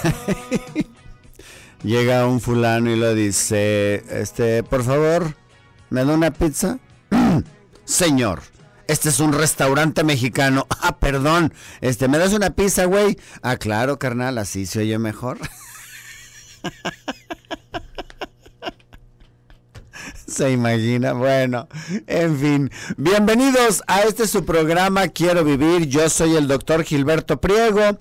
Llega un fulano y le dice, este, por favor, ¿me da una pizza? Señor, este es un restaurante mexicano. Ah, perdón, este, ¿me das una pizza, güey? Ah, claro, carnal, así se oye mejor. imagina. Bueno, en fin. Bienvenidos a este su programa Quiero Vivir. Yo soy el doctor Gilberto Priego.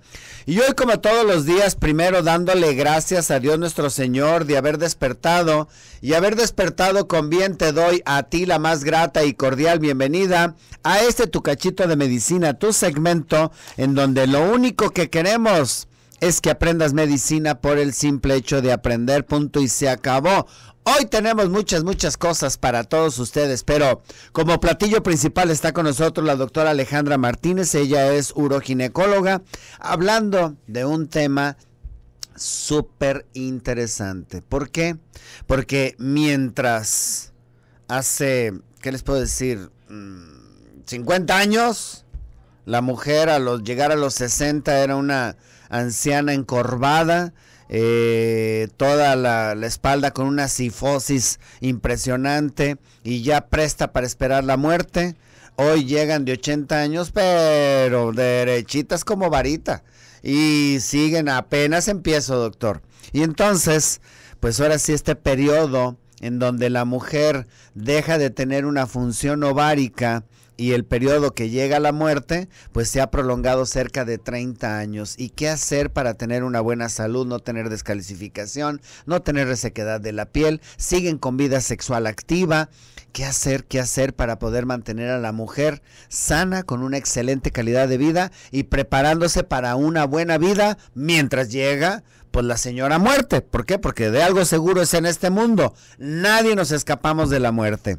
Y hoy como todos los días, primero dándole gracias a Dios nuestro Señor de haber despertado. Y haber despertado con bien te doy a ti la más grata y cordial bienvenida a este tu cachito de medicina, tu segmento en donde lo único que queremos es que aprendas medicina por el simple hecho de aprender, punto y se acabó. Hoy tenemos muchas, muchas cosas para todos ustedes, pero como platillo principal está con nosotros la doctora Alejandra Martínez, ella es uroginecóloga, hablando de un tema súper interesante. ¿Por qué? Porque mientras hace, ¿qué les puedo decir? 50 mm, años, la mujer a los, llegar a los 60 era una anciana encorvada, eh, toda la, espalda con una sifosis impresionante y ya presta para esperar la muerte. Hoy llegan de 80 años, pero derechitas como varita. Y siguen, apenas empiezo, doctor. Y entonces, pues ahora sí, este periodo en donde la mujer deja de tener una función ovárica y el periodo que llega a la muerte, pues se ha prolongado cerca de 30 años. ¿Y qué hacer para tener una buena salud, no tener descalcificación, no tener resequedad de la piel? Siguen con vida sexual activa. ¿Qué hacer, qué hacer para poder mantener a la mujer sana, con una excelente calidad de vida y preparándose para una buena vida mientras llega? Pues la señora muerte. ¿Por qué? Porque de algo seguro es en este mundo. Nadie nos escapamos de la muerte.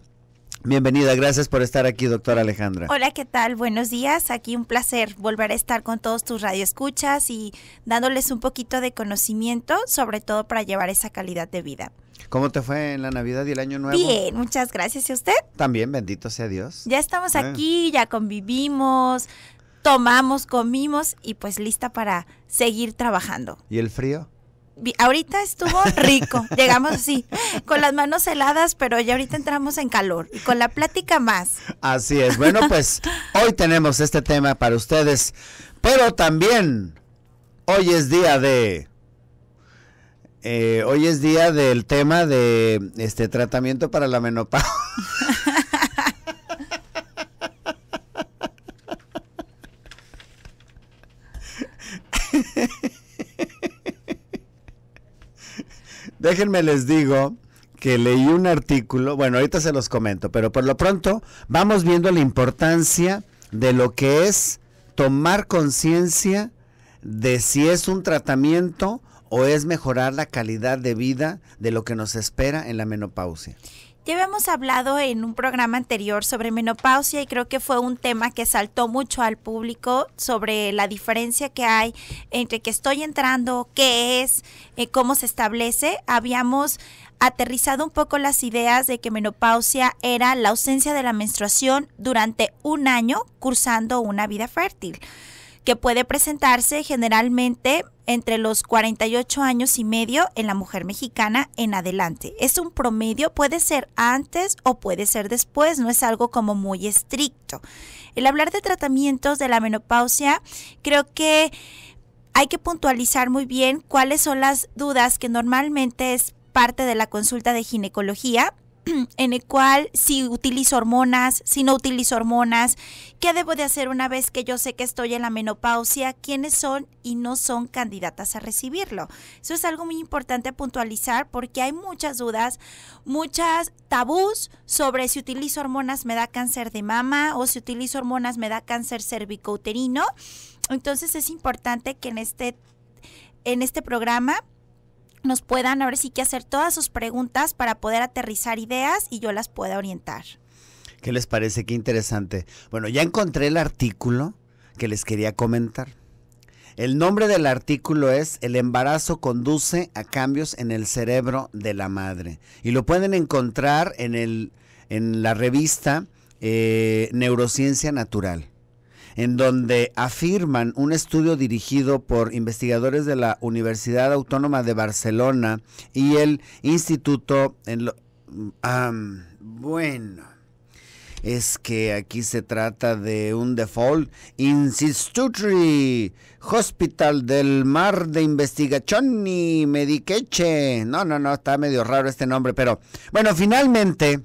Bienvenida, gracias por estar aquí, doctora Alejandra. Hola, ¿qué tal? Buenos días. Aquí un placer volver a estar con todos tus radioescuchas y dándoles un poquito de conocimiento, sobre todo para llevar esa calidad de vida. ¿Cómo te fue en la Navidad y el Año Nuevo? Bien, muchas gracias. ¿Y usted? También, bendito sea Dios. Ya estamos eh. aquí, ya convivimos, tomamos, comimos y pues lista para seguir trabajando. ¿Y el frío? ahorita estuvo rico, llegamos así, con las manos heladas, pero ya ahorita entramos en calor y con la plática más. Así es, bueno, pues hoy tenemos este tema para ustedes, pero también hoy es día de... Eh, hoy es día del tema de este tratamiento para la menopausia. Déjenme les digo que leí un artículo, bueno, ahorita se los comento, pero por lo pronto vamos viendo la importancia de lo que es tomar conciencia de si es un tratamiento o es mejorar la calidad de vida de lo que nos espera en la menopausia. Ya habíamos hablado en un programa anterior sobre menopausia y creo que fue un tema que saltó mucho al público sobre la diferencia que hay entre que estoy entrando, qué es, eh, cómo se establece. Habíamos aterrizado un poco las ideas de que menopausia era la ausencia de la menstruación durante un año cursando una vida fértil que puede presentarse generalmente entre los 48 años y medio en la mujer mexicana en adelante. Es un promedio, puede ser antes o puede ser después, no es algo como muy estricto. El hablar de tratamientos de la menopausia, creo que hay que puntualizar muy bien cuáles son las dudas que normalmente es parte de la consulta de ginecología en el cual si utilizo hormonas, si no utilizo hormonas, qué debo de hacer una vez que yo sé que estoy en la menopausia, quiénes son y no son candidatas a recibirlo. Eso es algo muy importante puntualizar porque hay muchas dudas, muchas tabús sobre si utilizo hormonas me da cáncer de mama o si utilizo hormonas me da cáncer cervicouterino. Entonces es importante que en este en este programa nos puedan ver sí que hacer todas sus preguntas para poder aterrizar ideas y yo las pueda orientar. ¿Qué les parece? Qué interesante. Bueno, ya encontré el artículo que les quería comentar. El nombre del artículo es El embarazo conduce a cambios en el cerebro de la madre. Y lo pueden encontrar en, el, en la revista eh, Neurociencia Natural en donde afirman un estudio dirigido por investigadores de la Universidad Autónoma de Barcelona y el Instituto... En bueno, es que aquí se trata de un default Institutory Hospital del Mar de Investigación y Mediqueche. No, no, no, está medio raro este nombre, pero bueno, finalmente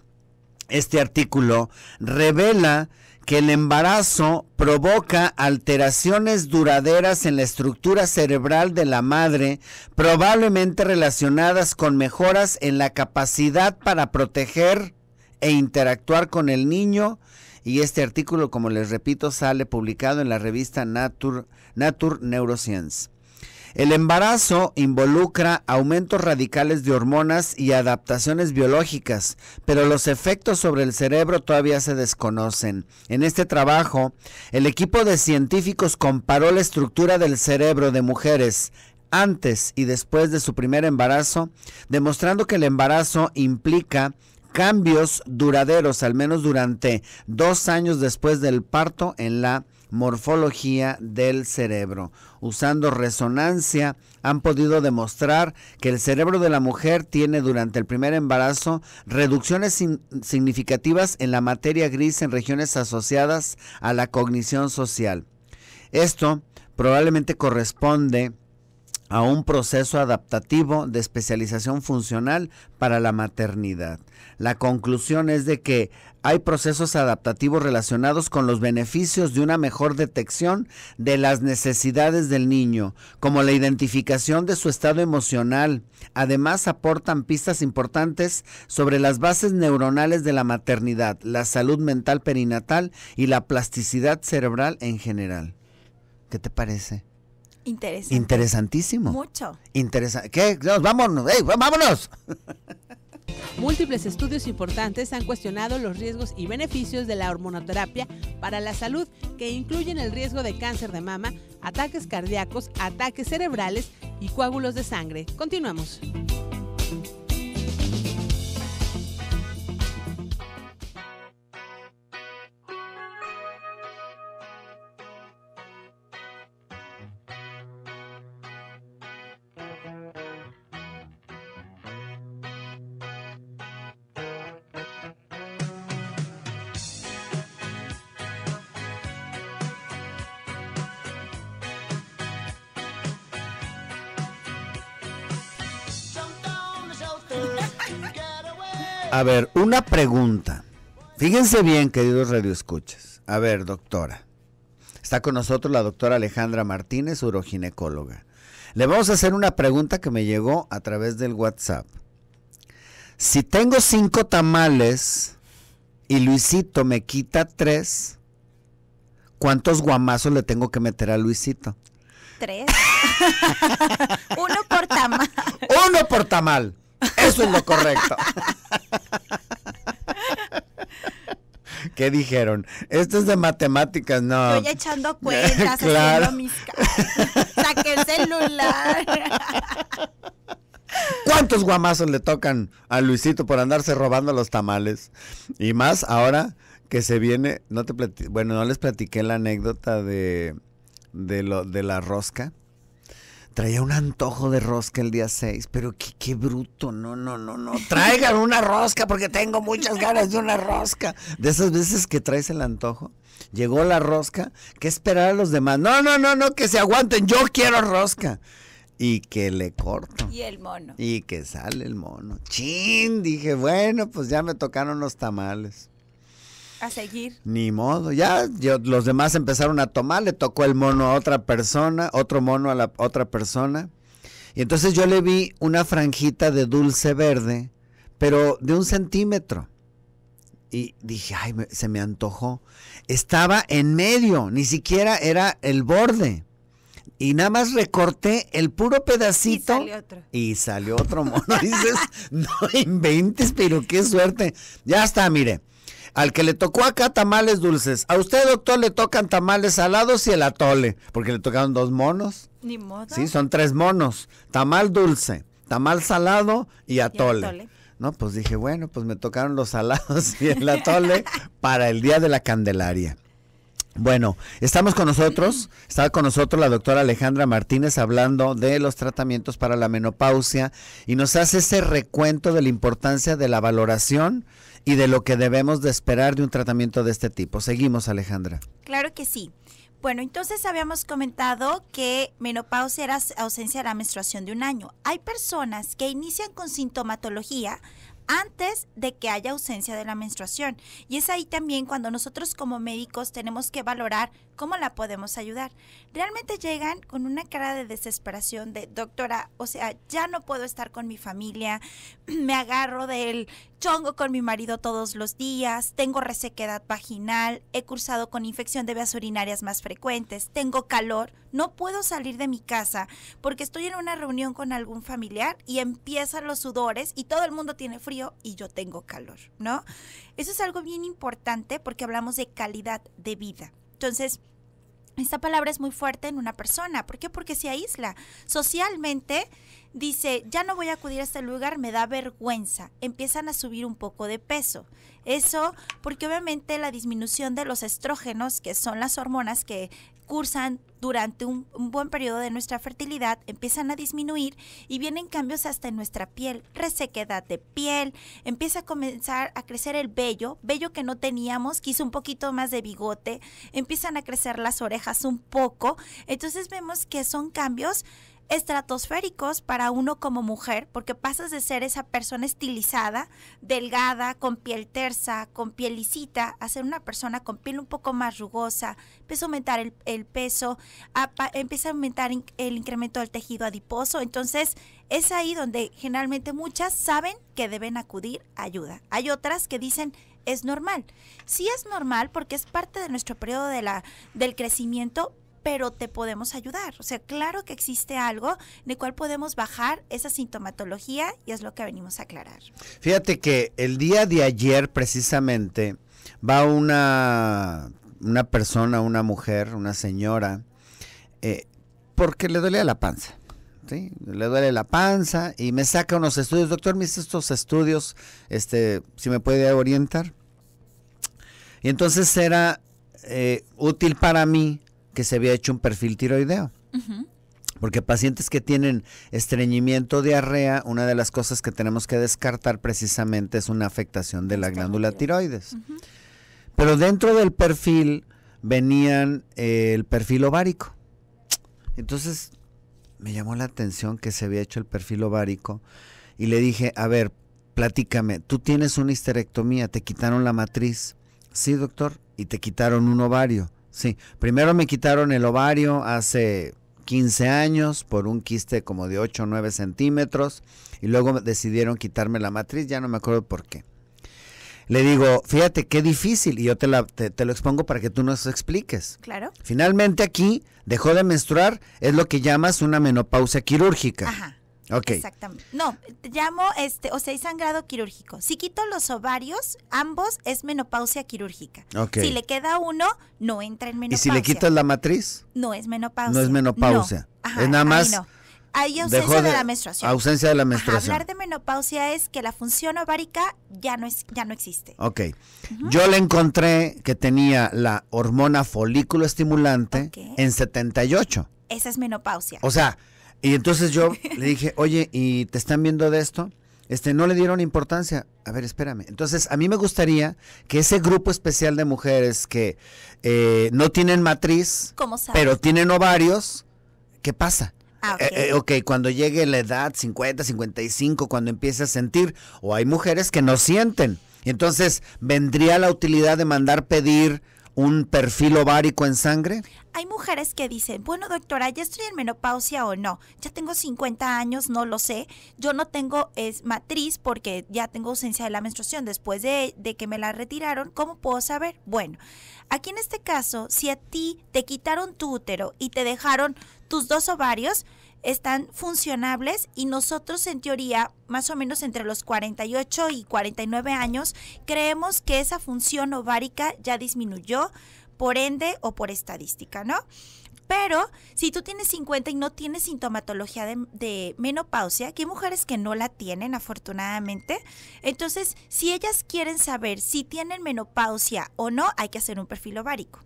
este artículo revela que el embarazo provoca alteraciones duraderas en la estructura cerebral de la madre, probablemente relacionadas con mejoras en la capacidad para proteger e interactuar con el niño. Y este artículo, como les repito, sale publicado en la revista Nature, Neuroscience. El embarazo involucra aumentos radicales de hormonas y adaptaciones biológicas, pero los efectos sobre el cerebro todavía se desconocen. En este trabajo, el equipo de científicos comparó la estructura del cerebro de mujeres antes y después de su primer embarazo, demostrando que el embarazo implica cambios duraderos, al menos durante dos años después del parto en la morfología del cerebro. Usando resonancia han podido demostrar que el cerebro de la mujer tiene durante el primer embarazo reducciones significativas en la materia gris en regiones asociadas a la cognición social. Esto probablemente corresponde a un proceso adaptativo de especialización funcional para la maternidad. La conclusión es de que hay procesos adaptativos relacionados con los beneficios de una mejor detección de las necesidades del niño, como la identificación de su estado emocional. Además, aportan pistas importantes sobre las bases neuronales de la maternidad, la salud mental perinatal y la plasticidad cerebral en general. ¿Qué te parece? Interesante. Interesantísimo. Mucho. Interesante. ¿Qué? Vámonos, vámonos. Múltiples estudios importantes han cuestionado los riesgos y beneficios de la hormonoterapia para la salud, que incluyen el riesgo de cáncer de mama, ataques cardíacos, ataques cerebrales y coágulos de sangre. Continuamos. A ver, una pregunta. Fíjense bien, queridos radioescuchas. A ver, doctora. Está con nosotros la doctora Alejandra Martínez, uroginecóloga. Le vamos a hacer una pregunta que me llegó a través del WhatsApp. Si tengo cinco tamales y Luisito me quita tres, ¿cuántos guamazos le tengo que meter a Luisito? Tres. Uno por tamal. Uno por tamal. Eso es lo correcto. ¿Qué dijeron? Esto es de matemáticas, no. Estoy echando cuentas, claro. Saqué el celular. ¿Cuántos guamazos le tocan a Luisito por andarse robando los tamales? Y más ahora que se viene, no te bueno, no les platiqué la anécdota de, de lo de la rosca. Traía un antojo de rosca el día 6, pero qué, qué bruto, no, no, no, no. Traigan una rosca porque tengo muchas ganas de una rosca. De esas veces que traes el antojo, llegó la rosca, ¿qué esperar a los demás? No, no, no, no, que se aguanten, yo quiero rosca. Y que le corto. Y el mono. Y que sale el mono. Chin, dije, bueno, pues ya me tocaron los tamales. A seguir. Ni modo, ya los demás empezaron a tomar, le tocó el mono a otra persona, otro mono a la otra persona. Y entonces yo le vi una franjita de dulce verde, pero de un centímetro. Y dije, ay, se me antojó. Estaba en medio, ni siquiera era el borde. Y nada más recorté el puro pedacito. Y salió otro. Y salió otro mono. Dices, no inventes, pero qué suerte. Ya está, mire. Al que le tocó acá tamales dulces. A usted, doctor, le tocan tamales salados y el atole. Porque le tocaron dos monos. Ni modo. Sí, son tres monos. Tamal dulce, tamal salado y atole. Y atole. No, pues dije, bueno, pues me tocaron los salados y el atole para el día de la Candelaria. Bueno, estamos con nosotros, está con nosotros la doctora Alejandra Martínez hablando de los tratamientos para la menopausia y nos hace ese recuento de la importancia de la valoración y de lo que debemos de esperar de un tratamiento de este tipo. Seguimos, Alejandra. Claro que sí. Bueno, entonces habíamos comentado que menopausia era ausencia de la menstruación de un año. Hay personas que inician con sintomatología antes de que haya ausencia de la menstruación. Y es ahí también cuando nosotros como médicos tenemos que valorar ¿Cómo la podemos ayudar? Realmente llegan con una cara de desesperación de, doctora, o sea, ya no puedo estar con mi familia, me agarro del chongo con mi marido todos los días, tengo resequedad vaginal, he cursado con infección de vías urinarias más frecuentes, tengo calor, no puedo salir de mi casa porque estoy en una reunión con algún familiar y empiezan los sudores y todo el mundo tiene frío y yo tengo calor, ¿no? Eso es algo bien importante porque hablamos de calidad de vida. Entonces, esta palabra es muy fuerte en una persona. ¿Por qué? Porque se aísla. Socialmente dice, ya no voy a acudir a este lugar, me da vergüenza. Empiezan a subir un poco de peso. Eso porque obviamente la disminución de los estrógenos, que son las hormonas que cursan durante un, buen periodo de nuestra fertilidad, empiezan a disminuir y vienen cambios hasta en nuestra piel, resequedad de piel, empieza a comenzar a crecer el vello, vello que no teníamos, quizá un poquito más de bigote, empiezan a crecer las orejas un poco, entonces vemos que son cambios estratosféricos para uno como mujer, porque pasas de ser esa persona estilizada, delgada, con piel tersa, con piel lisita, a ser una persona con piel un poco más rugosa, empieza a aumentar el, peso, empieza a aumentar el incremento del tejido adiposo, entonces es ahí donde generalmente muchas saben que deben acudir ayuda. Hay otras que dicen, es normal. Sí es normal porque es parte de nuestro periodo de la, del crecimiento, pero te podemos ayudar. O sea, claro que existe algo de cual podemos bajar esa sintomatología y es lo que venimos a aclarar. Fíjate que el día de ayer precisamente va una, una persona, una mujer, una señora, eh, porque le duele la panza. ¿sí? Le duele la panza y me saca unos estudios. Doctor, me hice estos estudios, este, si me puede orientar. Y entonces era eh, útil para mí que se había hecho un perfil tiroideo. Porque pacientes que tienen estreñimiento, diarrea, una de las cosas que tenemos que descartar precisamente es una afectación de la glándula tiroides. Pero dentro del perfil venían eh, el perfil ovárico. Entonces me llamó la atención que se había hecho el perfil ovárico y le dije, a ver, platícame, tú tienes una histerectomía, te quitaron la matriz. Sí, doctor, y te quitaron un ovario. Sí, primero me quitaron el ovario hace 15 años por un quiste como de 8 o 9 centímetros y luego decidieron quitarme la matriz, ya no me acuerdo por qué. Le digo, fíjate qué difícil, y yo te, la, te, lo expongo para que tú nos expliques. Claro. Finalmente aquí dejó de menstruar, es lo que llamas una menopausia quirúrgica. Ajá. Exactamente. No, llamo este, o sea, hay sangrado quirúrgico. Si quito los ovarios, ambos es menopausia quirúrgica. Si le queda uno, no entra en menopausia. ¿Y si le quitas la matriz? No es menopausia. No es menopausia. es nada más. Hay ausencia de, la menstruación. Ausencia de la menstruación. hablar de menopausia es que la función ovárica ya no es, ya no existe. Ok. Yo le encontré que tenía la hormona folículo estimulante en 78. Esa es menopausia. O sea, y entonces yo le dije, oye, ¿y te están viendo de esto? Este, no le dieron importancia. A ver, espérame. Entonces, a mí me gustaría que ese grupo especial de mujeres que eh, no tienen matriz, pero tienen ovarios, ¿qué pasa? Ah, eh, okay. Eh, ok, cuando llegue la edad 50, 55, cuando empiece a sentir, o hay mujeres que no sienten. Entonces, vendría la utilidad de mandar pedir un perfil ovárico en sangre? Hay mujeres que dicen, bueno doctora, ya estoy en menopausia o no, ya tengo 50 años, no lo sé, yo no tengo es, matriz porque ya tengo ausencia de la menstruación después de, de que me la retiraron, ¿cómo puedo saber? Bueno, aquí en este caso, si a ti te quitaron tu útero y te dejaron tus dos ovarios, están funcionables y nosotros en teoría, más o menos entre los 48 y 49 años, creemos que esa función ovárica ya disminuyó por ende o por estadística, ¿no? Pero si tú tienes 50 y no tienes sintomatología de, menopausia, que hay mujeres que no la tienen afortunadamente, entonces si ellas quieren saber si tienen menopausia o no, hay que hacer un perfil ovárico.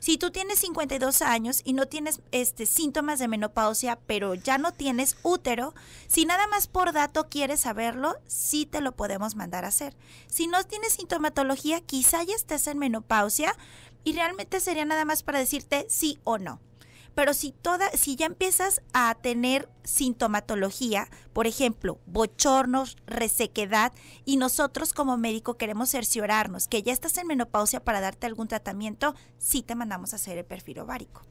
Si tú tienes 52 años y no tienes este, síntomas de menopausia, pero ya no tienes útero, si nada más por dato quieres saberlo, sí te lo podemos mandar a hacer. Si no tienes sintomatología, quizá ya estés en menopausia y realmente sería nada más para decirte sí o no. Pero si toda, si ya empiezas a tener sintomatología, por ejemplo, bochornos, resequedad, y nosotros como médico queremos cerciorarnos que ya estás en menopausia para darte algún tratamiento, sí te mandamos a hacer el perfil ovárico.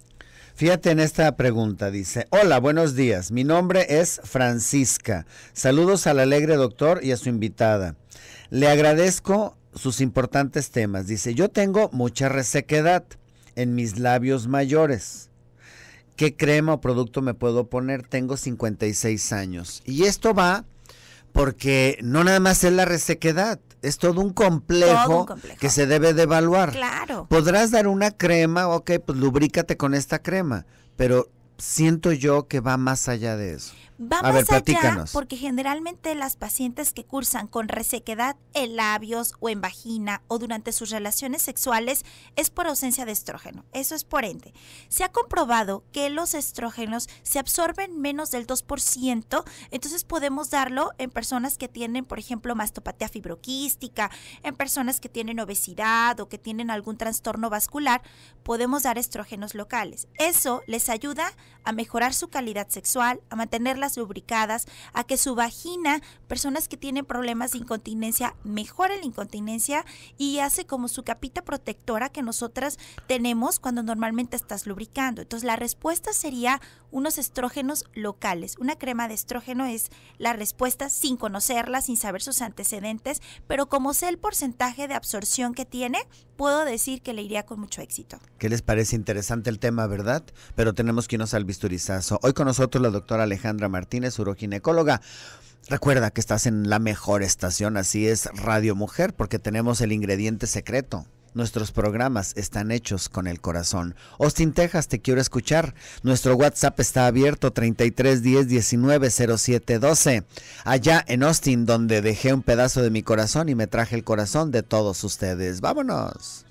Fíjate en esta pregunta, dice, hola, buenos días, mi nombre es Francisca, saludos al alegre doctor y a su invitada. Le agradezco sus importantes temas, dice, yo tengo mucha resequedad en mis labios mayores qué crema o producto me puedo poner. Tengo 56 años. Y esto va porque no nada más es la resequedad, es todo un complejo, que se debe de evaluar. Claro. Podrás dar una crema, ok, pues lubrícate con esta crema, pero siento yo que va más allá de eso vamos allá porque generalmente las pacientes que cursan con resequedad en labios o en vagina o durante sus relaciones sexuales es por ausencia de estrógeno. Eso es por ende. Se ha comprobado que los estrógenos se absorben menos del 2%, entonces podemos darlo en personas que tienen, por ejemplo, mastopatía fibroquística, en personas que tienen obesidad o que tienen algún trastorno vascular, podemos dar estrógenos locales. Eso les ayuda a mejorar su calidad sexual, a mantenerla lubricadas, a que su vagina, personas que tienen problemas de incontinencia, mejora la incontinencia y hace como su capita protectora que nosotras tenemos cuando normalmente estás lubricando. Entonces la respuesta sería unos estrógenos locales. Una crema de estrógeno es la respuesta sin conocerla, sin saber sus antecedentes, pero como sé el porcentaje de absorción que tiene, puedo decir que le iría con mucho éxito. ¿Qué les parece interesante el tema, verdad? Pero tenemos que irnos al bisturizazo. Hoy con nosotros la doctora Alejandra Martínez, uroginecóloga. Recuerda que estás en la mejor estación, así es Radio Mujer, porque tenemos el ingrediente secreto. Nuestros programas están hechos con el corazón. Austin, Texas, te quiero escuchar. Nuestro WhatsApp está abierto 33 10 19 07 12. Allá en Austin, donde dejé un pedazo de mi corazón y me traje el corazón de todos ustedes. Vámonos.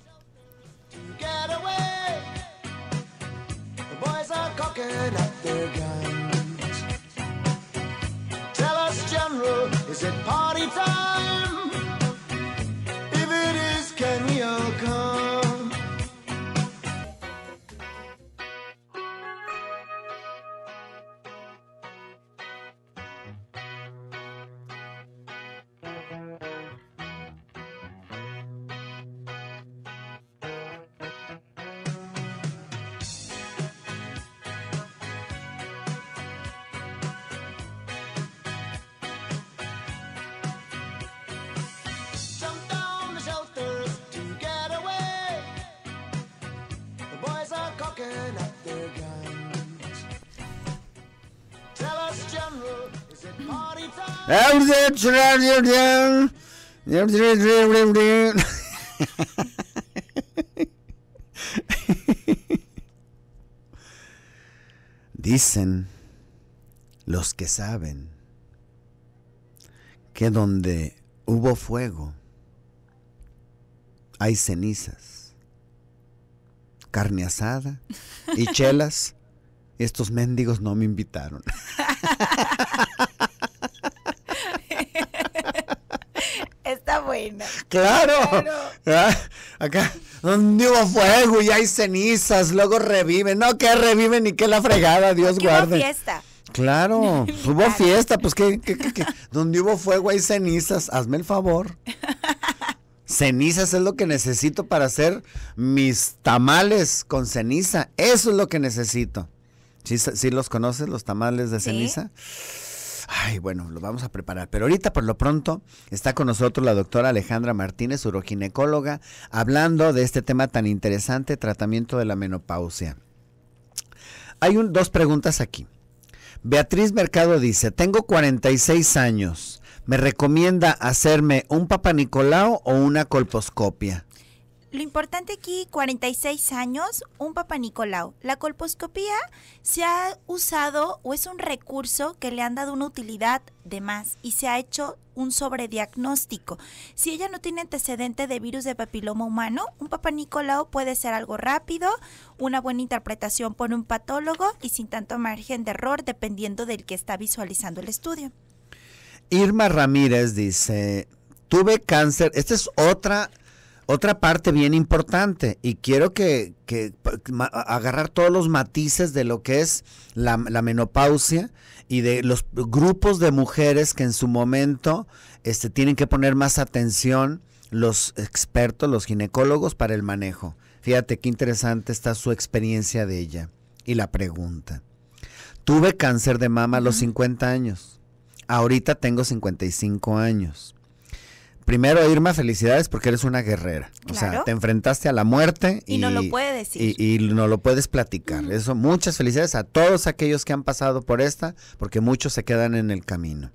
Dicen los que saben que donde hubo fuego hay cenizas, carne asada y chelas. Estos mendigos no me invitaron. Claro. Ah, acá, donde hubo fuego y hay cenizas, luego reviven. No, que reviven ni que la fregada, Dios guarde. Hubo fiesta. Claro, hubo fiesta, pues que, donde hubo fuego hay cenizas, hazme el favor. Cenizas es lo que necesito para hacer mis tamales con ceniza, eso es lo que necesito. ¿Sí, los conoces, los tamales de ¿Sí? ceniza? Ay, bueno, lo vamos a preparar. Pero ahorita, por lo pronto, está con nosotros la doctora Alejandra Martínez, uroginecóloga, hablando de este tema tan interesante, tratamiento de la menopausia. Hay dos preguntas aquí. Beatriz Mercado dice, tengo 46 años. ¿Me recomienda hacerme un papanicolao o una colposcopia? Lo importante aquí, 46 años, un papá Nicolau. La colposcopía se ha usado o es un recurso que le han dado una utilidad de más y se ha hecho un sobrediagnóstico. Si ella no tiene antecedente de virus de papiloma humano, un papá Nicolau puede ser algo rápido, una buena interpretación por un patólogo y sin tanto margen de error dependiendo del que está visualizando el estudio. Irma Ramírez dice, tuve cáncer, esta es otra otra parte bien importante, y quiero que, agarrar todos los matices de lo que es la, menopausia y de los grupos de mujeres que en su momento este, tienen que poner más atención los expertos, los ginecólogos para el manejo. Fíjate qué interesante está su experiencia de ella y la pregunta. Tuve cáncer de mama a los 50 años. Ahorita tengo 55 años. Primero, Irma, felicidades porque eres una guerrera. O sea, te enfrentaste a la muerte. Y, no lo puedes Y, no lo puedes platicar. Eso, muchas felicidades a todos aquellos que han pasado por esta, porque muchos se quedan en el camino.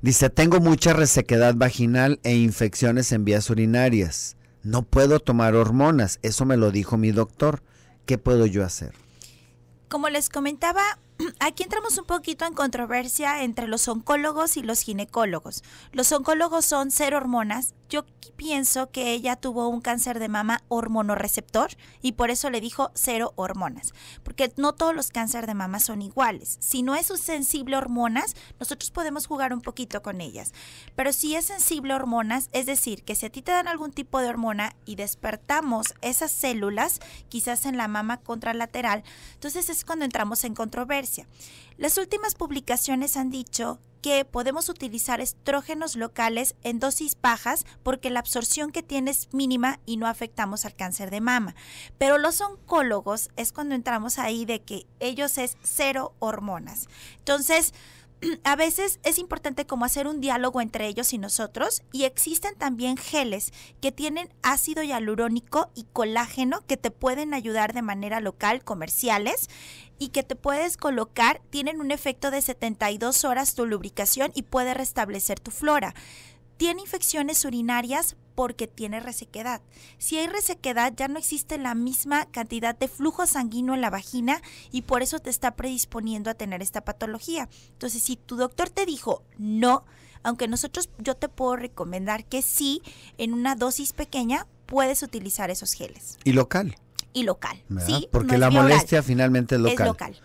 Dice, tengo mucha resequedad vaginal e infecciones en vías urinarias. No puedo tomar hormonas. Eso me lo dijo mi doctor. ¿Qué puedo yo hacer? Como les comentaba, aquí entramos un poquito en controversia entre los oncólogos y los ginecólogos. Los oncólogos son ser hormonas, yo pienso que ella tuvo un cáncer de mama hormonoreceptor y por eso le dijo cero hormonas, porque no todos los cánceres de mama son iguales. Si no es sensible hormonas, nosotros podemos jugar un poquito con ellas, pero si es sensible hormonas, es decir, que si a ti te dan algún tipo de hormona y despertamos esas células, quizás en la mama contralateral, entonces es cuando entramos en controversia. Las últimas publicaciones han dicho que podemos utilizar estrógenos locales en dosis bajas porque la absorción que tiene es mínima y no afectamos al cáncer de mama. Pero los oncólogos es cuando entramos ahí de que ellos es cero hormonas. Entonces, a veces es importante como hacer un diálogo entre ellos y nosotros y existen también geles que tienen ácido hialurónico y colágeno que te pueden ayudar de manera local, comerciales y que te puedes colocar, tienen un efecto de 72 horas tu lubricación y puede restablecer tu flora tiene infecciones urinarias porque tiene resequedad. Si hay resequedad ya no existe la misma cantidad de flujo sanguíneo en la vagina y por eso te está predisponiendo a tener esta patología. Entonces, si tu doctor te dijo no, aunque nosotros yo te puedo recomendar que sí, en una dosis pequeña puedes utilizar esos geles. Y local. Y local, Porque la molestia finalmente es local. local.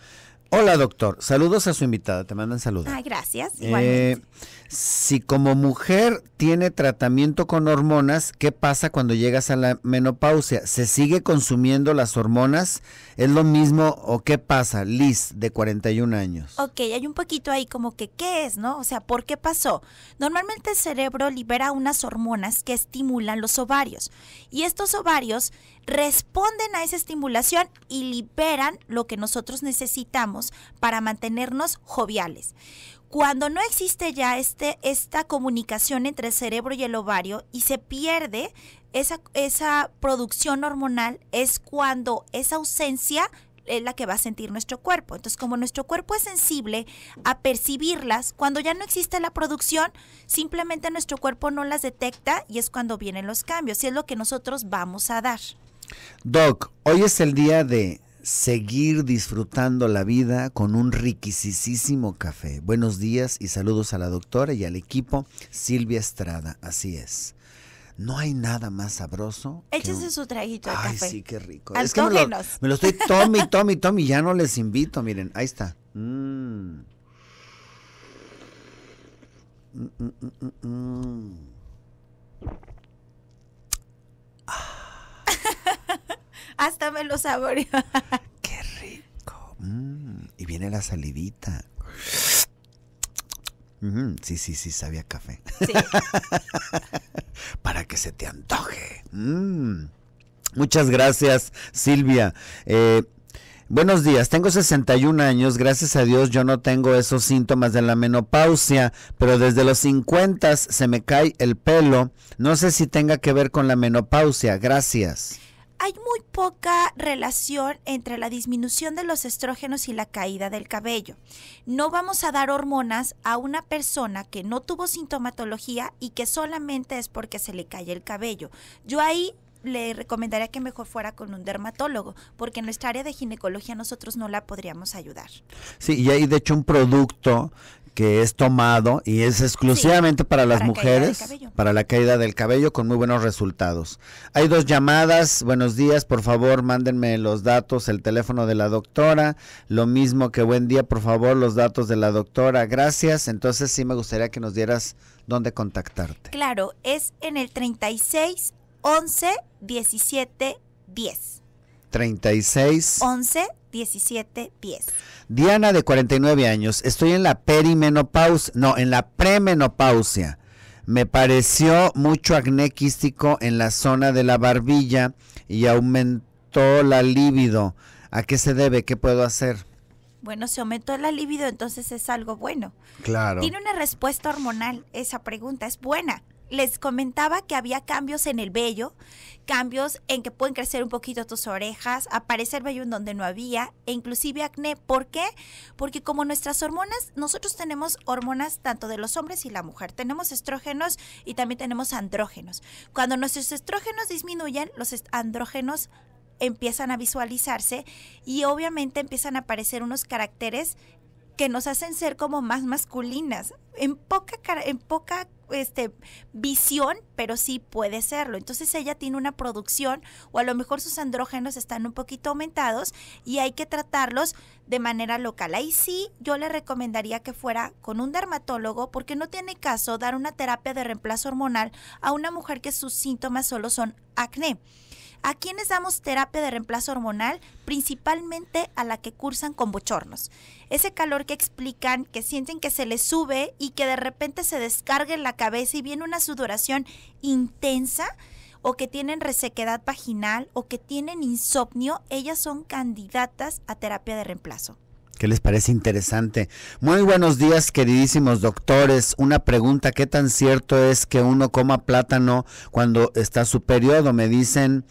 Hola doctor, saludos a su invitada, te mandan saludos. Ay, gracias. Eh, Igualmente. Si como mujer tiene tratamiento con hormonas, ¿qué pasa cuando llegas a la menopausia? ¿Se sigue consumiendo las hormonas? ¿Es lo mismo o qué pasa? Liz, de 41 años. Ok, hay un poquito ahí como que qué es, ¿no? O sea, ¿por qué pasó? Normalmente el cerebro libera unas hormonas que estimulan los ovarios y estos ovarios responden a esa estimulación y liberan lo que nosotros necesitamos para mantenernos joviales. Cuando no existe ya este, esta comunicación entre el cerebro y el ovario y se pierde esa, esa producción hormonal, es cuando esa ausencia es la que va a sentir nuestro cuerpo. Entonces, como nuestro cuerpo es sensible a percibirlas, cuando ya no existe la producción, simplemente nuestro cuerpo no las detecta y es cuando vienen los cambios y es lo que nosotros vamos a dar. Doc, hoy es el día de seguir disfrutando la vida con un riquisísimo café. Buenos días y saludos a la doctora y al equipo Silvia Estrada. Así es. No hay nada más sabroso. Échese su traguito de Ay, sí, qué rico. Es que me lo, estoy Tommy, Tommy, Tommy. Ya no les invito, miren. Ahí está. Mmm. Mmm. Hasta me lo saboreo. Qué rico. Mm, y viene la salidita. Mm, sí, sí, sí, sabía café. Sí. Para que se te antoje. Mm. Muchas gracias, Silvia. Eh, buenos días, tengo 61 años, gracias a Dios yo no tengo esos síntomas de la menopausia, pero desde los 50 se me cae el pelo, no sé si tenga que ver con la menopausia, gracias hay muy poca relación entre la disminución de los estrógenos y la caída del cabello. No vamos a dar hormonas a una persona que no tuvo sintomatología y que solamente es porque se le cae el cabello. Yo ahí le recomendaría que mejor fuera con un dermatólogo, porque en nuestra área de ginecología nosotros no la podríamos ayudar. Sí, y hay de hecho un producto que es tomado y es exclusivamente para las mujeres, para la caída del cabello, con muy buenos resultados. Hay dos llamadas, buenos días, por favor, mándenme los datos, el teléfono de la doctora, lo mismo que buen día, por favor, los datos de la doctora, gracias. Entonces sí me gustaría que nos dieras dónde contactarte. Claro, es en el 36 11 17 10. 36 11 17 pies. Diana, de 49 años, estoy en la perimenopausia, no, en la premenopausia. Me pareció mucho acné quístico en la zona de la barbilla y aumentó la libido. ¿A qué se debe? ¿Qué puedo hacer? Bueno, se aumentó la libido, entonces es algo bueno. Claro. Tiene una respuesta hormonal. Esa pregunta es buena les comentaba que había cambios en el vello, cambios en que pueden crecer un poquito tus orejas, aparecer vello en donde no había, e inclusive acné. ¿Por qué? Porque como nuestras hormonas, nosotros tenemos hormonas tanto de los hombres y la mujer. Tenemos estrógenos y también tenemos andrógenos. Cuando nuestros estrógenos disminuyen, los andrógenos empiezan a visualizarse y obviamente empiezan a aparecer unos caracteres que nos hacen ser como más masculinas. En poca, en poca este, visión, pero sí puede serlo. Entonces ella tiene una producción o a lo mejor sus andrógenos están un poquito aumentados y hay que tratarlos de manera local. Ahí sí yo le recomendaría que fuera con un dermatólogo porque no tiene caso dar una terapia de reemplazo hormonal a una mujer que sus síntomas solo son acné. ¿A quienes damos terapia de reemplazo hormonal? Principalmente a la que cursan con bochornos. Ese calor que explican, que sienten que se les sube y que de repente se descarga en la cabeza y viene una sudoración intensa o que tienen resequedad vaginal o que tienen insomnio, ellas son candidatas a terapia de reemplazo. ¿Qué les parece interesante? Muy buenos días, queridísimos doctores. Una pregunta, ¿qué tan cierto es que uno coma plátano cuando está su periodo? Me dicen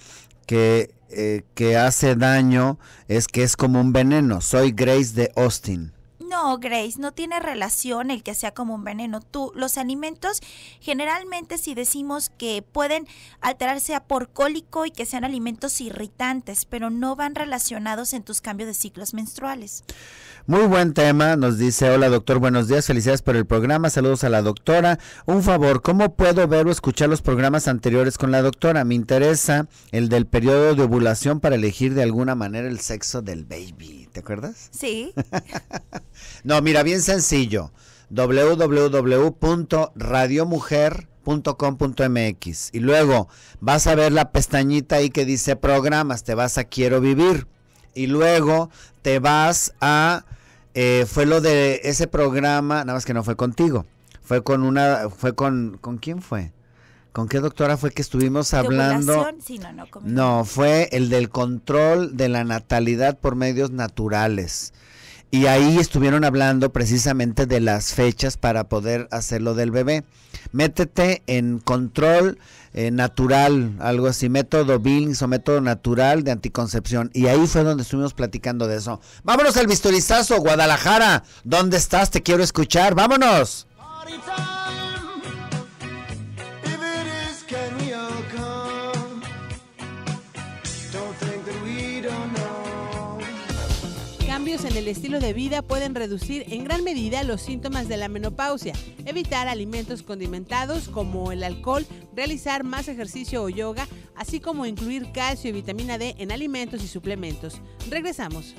que, eh, que hace daño, es que es como un veneno. Soy Grace de Austin. No, Grace, no tiene relación el que sea como un veneno. Tú, los alimentos, generalmente si decimos que pueden alterarse a por cólico y que sean alimentos irritantes, pero no van relacionados en tus cambios de ciclos menstruales. Muy buen tema, nos dice, hola doctor, buenos días, felicidades por el programa, saludos a la doctora. Un favor, ¿cómo puedo ver o escuchar los programas anteriores con la doctora? Me interesa el del periodo de ovulación para elegir de alguna manera el sexo del baby, ¿te acuerdas? Sí. No, mira, bien sencillo. www.radiomujer.com.mx y luego vas a ver la pestañita ahí que dice programas, te vas a Quiero Vivir y luego te vas a eh, fue lo de ese programa, nada más que no fue contigo, fue con una, fue con, ¿con quién fue? ¿Con qué doctora fue que estuvimos hablando? no, fue el del control de la natalidad por medios naturales. Y ahí estuvieron hablando precisamente de las fechas para poder hacerlo del bebé. Métete en control eh, natural, algo así, método Billings o método natural de anticoncepción. Y ahí fue donde estuvimos platicando de eso. Vámonos al bisturizazo, Guadalajara. ¿Dónde estás? Te quiero escuchar. Vámonos. el estilo de vida pueden reducir en gran medida los síntomas de la menopausia, evitar alimentos condimentados como el alcohol, realizar más ejercicio o yoga, así como incluir calcio y vitamina D en alimentos y suplementos. Regresamos.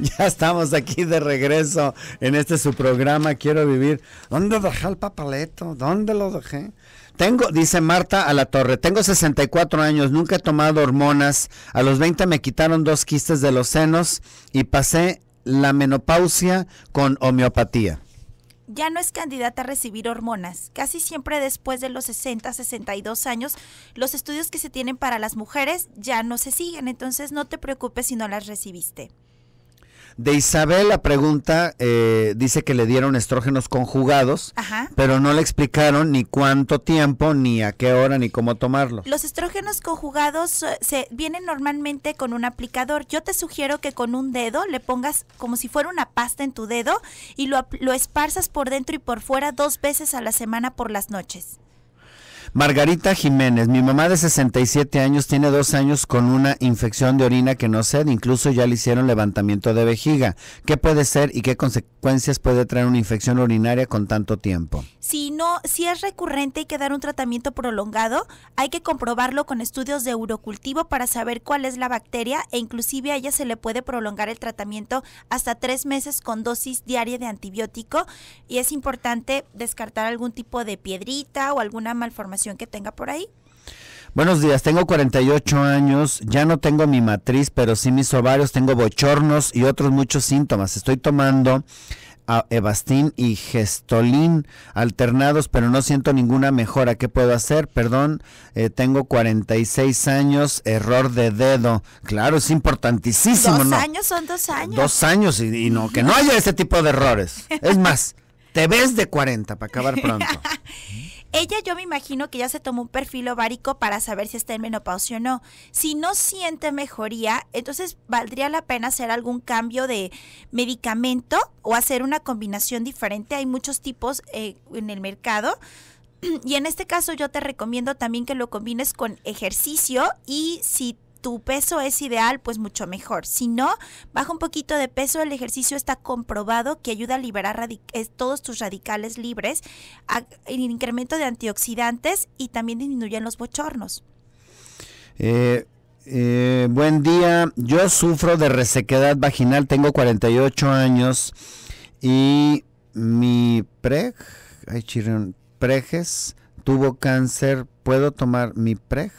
Ya estamos aquí de regreso en este su programa Quiero Vivir. ¿Dónde dejé el papaleto? ¿Dónde lo dejé? Tengo, dice Marta a la torre, tengo 64 años, nunca he tomado hormonas. A los 20 me quitaron dos quistes de los senos y pasé la menopausia con homeopatía ya no es candidata a recibir hormonas. Casi siempre después de los 60, 62 años, los estudios que se tienen para las mujeres ya no se siguen, entonces no te preocupes si no las recibiste. De Isabel la pregunta eh, dice que le dieron estrógenos conjugados, pero no le explicaron ni cuánto tiempo, ni a qué hora, ni cómo tomarlo. Los estrógenos conjugados eh, se vienen normalmente con un aplicador. Yo te sugiero que con un dedo le pongas como si fuera una pasta en tu dedo y lo, lo esparzas por dentro y por fuera dos veces a la semana por las noches. Margarita Jiménez, mi mamá de 67 años tiene dos años con una infección de orina que no sé, incluso ya le hicieron levantamiento de vejiga. ¿Qué puede ser y qué consecuencias puede traer una infección urinaria con tanto tiempo? si es recurrente y que dar un tratamiento prolongado, hay que comprobarlo con estudios de urocultivo para saber cuál es la bacteria e inclusive a ella se le puede prolongar el tratamiento hasta tres meses con dosis diaria de antibiótico y es importante descartar algún tipo de piedrita o alguna malformación que tenga por ahí. Buenos días, tengo 48 años, ya no tengo mi matriz, pero sí mis ovarios, tengo bochornos y otros muchos síntomas. Estoy tomando Evastín y Gestolín alternados, pero no siento ninguna mejora. ¿Qué puedo hacer? Perdón, eh, tengo 46 años, error de dedo. Claro, es importantísimo. Dos años son dos años. Dos años y, y, no, que no haya ese tipo de errores. Es más, te ves de 40 para acabar pronto. Ella yo me imagino que ya se tomó un perfil ovárico para saber si está en menopausia o no. Si no siente mejoría, entonces valdría la pena hacer algún cambio de medicamento o hacer una combinación diferente. Hay muchos tipos eh, en el mercado. Y en este caso yo te recomiendo también que lo combines con ejercicio y si tu peso es ideal, pues mucho mejor. Si no, baja un poquito de peso. El ejercicio está comprobado que ayuda a liberar todos tus radicales libres, el incremento de antioxidantes y también disminuyen los bochornos. Eh, eh, buen día, yo sufro de resequedad vaginal, tengo 48 años y mi preg, ay, chirón, preges, tuvo cáncer, ¿puedo tomar mi preg?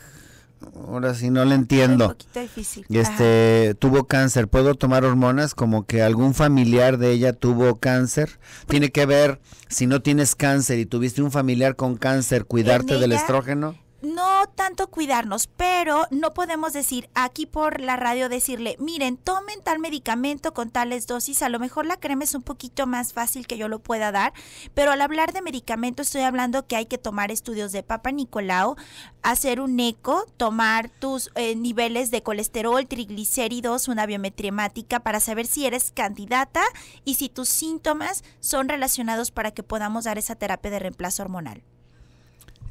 ahora sí no le entiendo. Un poquito difícil. Este, tuvo cáncer, ¿puedo tomar hormonas? Como que algún familiar de ella tuvo cáncer. Tiene que ver si no tienes cáncer y tuviste un familiar con cáncer, cuidarte del estrógeno no tanto cuidarnos, pero no podemos decir aquí por la radio decirle, miren, tomen tal medicamento con tales dosis, a lo mejor la crema es un poquito más fácil que yo lo pueda dar, pero al hablar de medicamento estoy hablando que hay que tomar estudios de Papa Nicolau, hacer un eco, tomar tus eh, niveles de colesterol, triglicéridos, una biometría para saber si eres candidata y si tus síntomas son relacionados para que podamos dar esa terapia de reemplazo hormonal.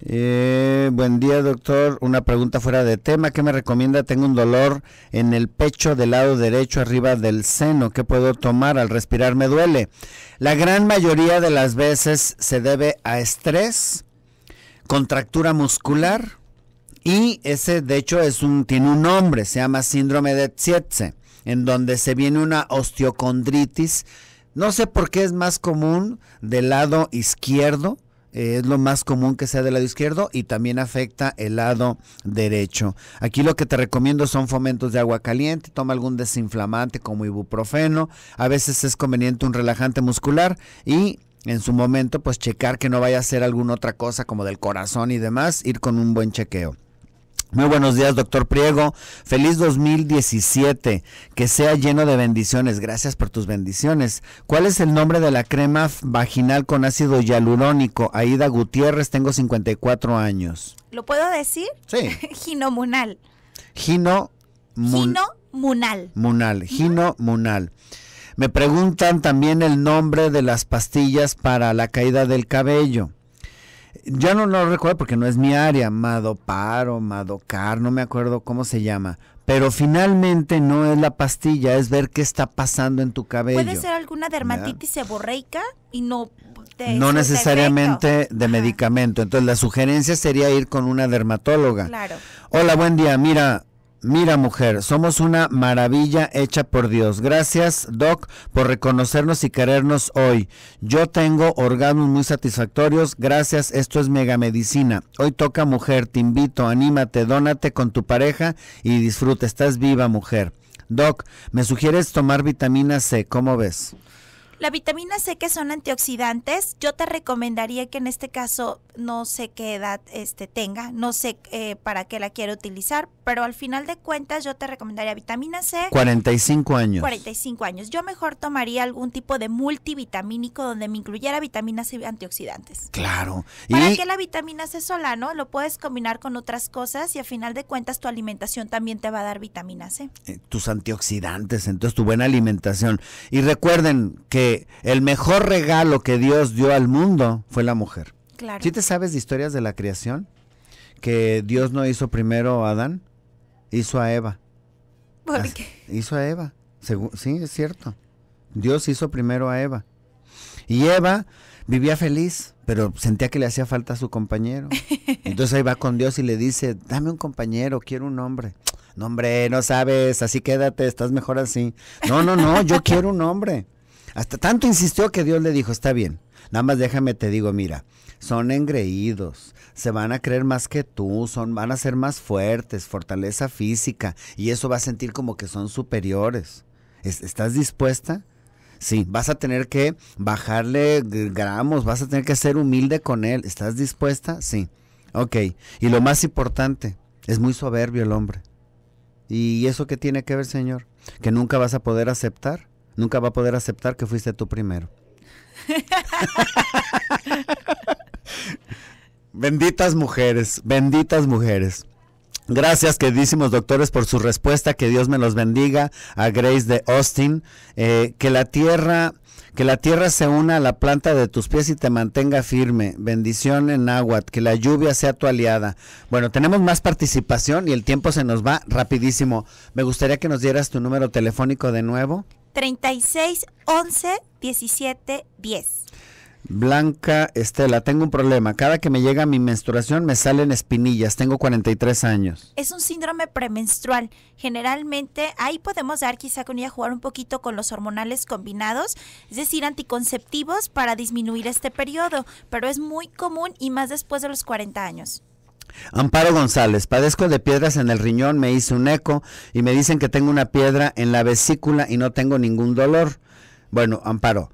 Eh, buen día, doctor. Una pregunta fuera de tema. ¿Qué me recomienda? Tengo un dolor en el pecho del lado derecho, arriba del seno. ¿Qué puedo tomar? Al respirar me duele. La gran mayoría de las veces se debe a estrés, contractura muscular y ese, de hecho, es un, tiene un nombre. Se llama síndrome de Tietze, en donde se viene una osteocondritis. No sé por qué es más común del lado izquierdo eh, es lo más común que sea del lado izquierdo y también afecta el lado derecho. Aquí lo que te recomiendo son fomentos de agua caliente, toma algún desinflamante como ibuprofeno, a veces es conveniente un relajante muscular y en su momento pues checar que no vaya a ser alguna otra cosa como del corazón y demás, ir con un buen chequeo. Muy buenos días, doctor Priego. Feliz 2017. Que sea lleno de bendiciones. Gracias por tus bendiciones. ¿Cuál es el nombre de la crema vaginal con ácido hialurónico? Aida Gutiérrez, tengo 54 años. ¿Lo puedo decir? Sí. Ginomunal. Gino. Munal, Gino Munal. Ginomunal. Me preguntan también el nombre de las pastillas para la caída del cabello ya no lo recuerdo porque no es mi área, Madopar o Madocar, no me acuerdo cómo se llama. Pero finalmente no es la pastilla, es ver qué está pasando en tu cabello. Puede ser alguna dermatitis seborreica y no te No necesariamente de medicamento. Entonces la sugerencia sería ir con una dermatóloga. Claro. Hola, buen día. Mira, Mira mujer, somos una maravilla hecha por Dios. Gracias Doc por reconocernos y querernos hoy. Yo tengo órganos muy satisfactorios. Gracias, esto es mega medicina. Hoy toca mujer, te invito, anímate, dónate con tu pareja y disfruta. Estás viva mujer. Doc, me sugieres tomar vitamina C, ¿cómo ves? La vitamina C que son antioxidantes, yo te recomendaría que en este caso no sé qué edad este, tenga, no sé eh, para qué la quiero utilizar, pero al final de cuentas yo te recomendaría vitamina C. 45 años. 45 años. Yo mejor tomaría algún tipo de multivitamínico donde me incluyera C y antioxidantes. Claro. ¿Para y... qué la vitamina C sola, no? Lo puedes combinar con otras cosas y al final de cuentas tu alimentación también te va a dar vitamina C. Eh, tus antioxidantes, entonces tu buena alimentación. Y recuerden que el mejor regalo que Dios dio al mundo fue la mujer. si te sabes de historias de la creación? Que Dios no hizo primero a Adán, hizo a Eva. ¿Por ah, qué? Hizo a Eva. Sí, es cierto. Dios hizo primero a Eva. Y Eva vivía feliz, pero sentía que le hacía falta a su compañero. Entonces ahí va con Dios y le dice, dame un compañero, quiero un hombre. No, hombre, no sabes, así quédate, estás mejor así. No, no, no, yo quiero un hombre. Hasta tanto insistió que Dios le dijo, está bien, nada más déjame te digo, mira, son engreídos, se van a creer más que tú, son, van a ser más fuertes, fortaleza física, y eso va a sentir como que son superiores. ¿Estás dispuesta? Sí, vas a tener que bajarle gramos, vas a tener que ser humilde con él. ¿Estás dispuesta? Sí. Ok, y lo más importante, es muy soberbio el hombre. ¿Y eso qué tiene que ver, Señor? ¿Que nunca vas a poder aceptar? nunca va a poder aceptar que fuiste tú primero. benditas mujeres, benditas mujeres. Gracias, queridísimos doctores, por su respuesta. Que Dios me los bendiga. A Grace de Austin. Eh, que la tierra que la tierra se una a la planta de tus pies y te mantenga firme. Bendición en agua, que la lluvia sea tu aliada. Bueno, tenemos más participación y el tiempo se nos va rapidísimo. Me gustaría que nos dieras tu número telefónico de nuevo. 36 11 17 10. Blanca Estela, tengo un problema. Cada que me llega mi menstruación me salen espinillas. Tengo 43 años. Es un síndrome premenstrual. Generalmente ahí podemos dar quizá con ella jugar un poquito con los hormonales combinados, es decir, anticonceptivos para disminuir este periodo, pero es muy común y más después de los 40 años. Amparo González, padezco de piedras en el riñón, me hice un eco y me dicen que tengo una piedra en la vesícula y no tengo ningún dolor. Bueno, Amparo,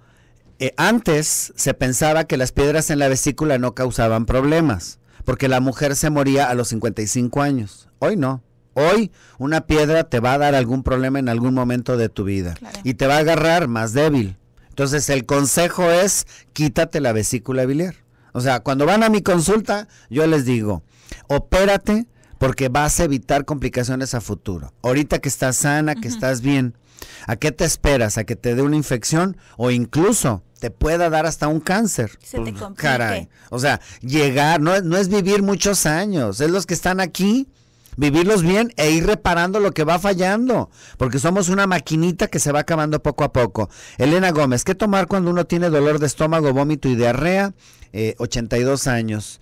eh, antes se pensaba que las piedras en la vesícula no causaban problemas, porque la mujer se moría a los 55 años. Hoy no. Hoy una piedra te va a dar algún problema en algún momento de tu vida y te va a agarrar más débil. Entonces el consejo es quítate la vesícula biliar. O sea, cuando van a mi consulta, yo les digo, opérate porque vas a evitar complicaciones a futuro. Ahorita que estás sana, que estás bien, ¿a qué te esperas? ¿A que te dé una infección o incluso te pueda dar hasta un cáncer? Se te pues, complique. Caray. O sea, llegar, no, es vivir muchos años, es los que están aquí. Vivirlos bien e ir reparando lo que va fallando, porque somos una maquinita que se va acabando poco a poco. Elena Gómez, ¿qué tomar cuando uno tiene dolor de estómago, vómito y diarrea? 82 eh, años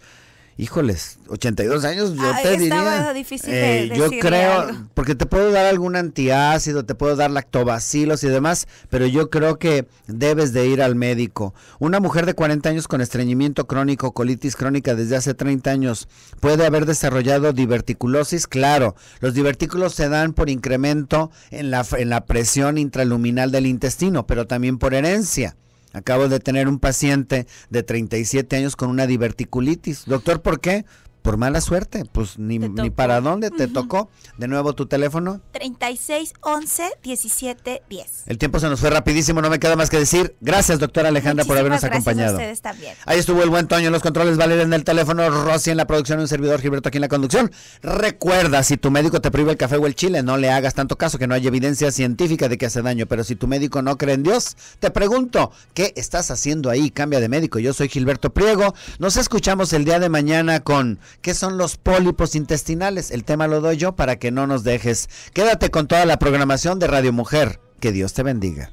híjoles, 82 años, yo te diría. difícil de eh, yo creo, porque te puedo dar algún antiácido, te puedo dar lactobacilos y demás, pero yo creo que debes de ir al médico. Una mujer de 40 años con estreñimiento crónico, colitis crónica desde hace 30 años, puede haber desarrollado diverticulosis, claro. Los divertículos se dan por incremento en la, en la presión intraluminal del intestino, pero también por herencia. Acabo de tener un paciente de 37 años con una diverticulitis. Doctor, ¿por qué? por mala suerte, pues ni, para dónde te tocó. De nuevo tu teléfono. 36 11 17 10. El tiempo se nos fue rapidísimo, no me queda más que decir. Gracias, doctora Alejandra, por habernos acompañado. A ustedes también. Ahí estuvo el buen Toño en los controles, Valeria en el teléfono, Rossi en la producción, un servidor, Gilberto aquí en la conducción. Recuerda, si tu médico te priva el café o el chile, no le hagas tanto caso, que no haya evidencia científica de que hace daño. Pero si tu médico no cree en Dios, te pregunto, ¿qué estás haciendo ahí? Cambia de médico. Yo soy Gilberto Priego. Nos escuchamos el día de mañana con ¿Qué son los pólipos intestinales? El tema lo doy yo para que no nos dejes. Quédate con toda la programación de Radio Mujer. Que Dios te bendiga.